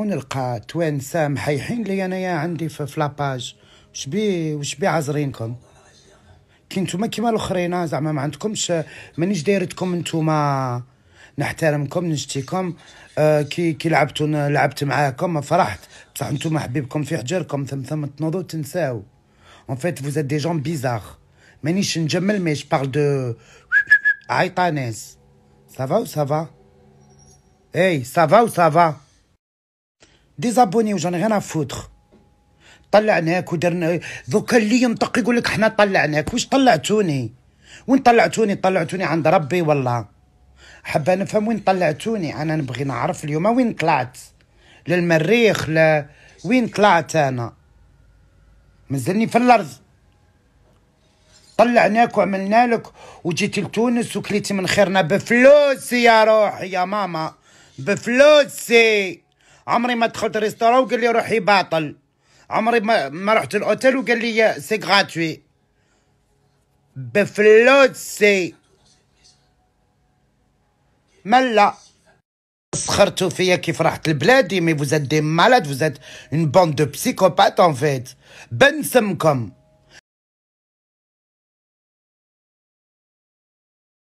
ونلقى توانسة محيحين لي انايا عندي في فلاباج وش بي وش بي عازرينكم كي نتوما كيما الاخرين زعما ما عندكمش مانيش دايرتكم نتوما نحترمكم نشتيكم آه كي كي لعبتو لعبت معاكم فرحت بصح نتوما حبيبكم في حجركم ثم ثم تنوضو تنساو اون فيت فوز دي جون بيزار مانيش نجمل مي بارل دو عيطانيس سافا و سافا اي سافا و سافا ديزابوني وجاني غير فوتر طلعناك ودرنا دوكا اللي ينطق يقول لك حنا طلعناك واش طلعتوني وين طلعتوني طلعتوني عند ربي والله حابه نفهم وين طلعتوني انا نبغي نعرف اليوم وين طلعت للمريخ ل... وين طلعت انا مازلني في الارض طلعناك وعملنا لك وجيتي لتونس وكليتي من خيرنا بفلوسي يا روحي يا ماما بفلوسي عمري ما دخلت ريستورا وقال لي روحي باطل عمري ما, ما رحت الاوتيل وقال لي سي غاتوي بفلوسي ملا سخرتوا فيا كيف رحت لبلادي مي فوزات دي مالاد فوزات اون بوند دو بسيكوبات ان فيت بنسمكم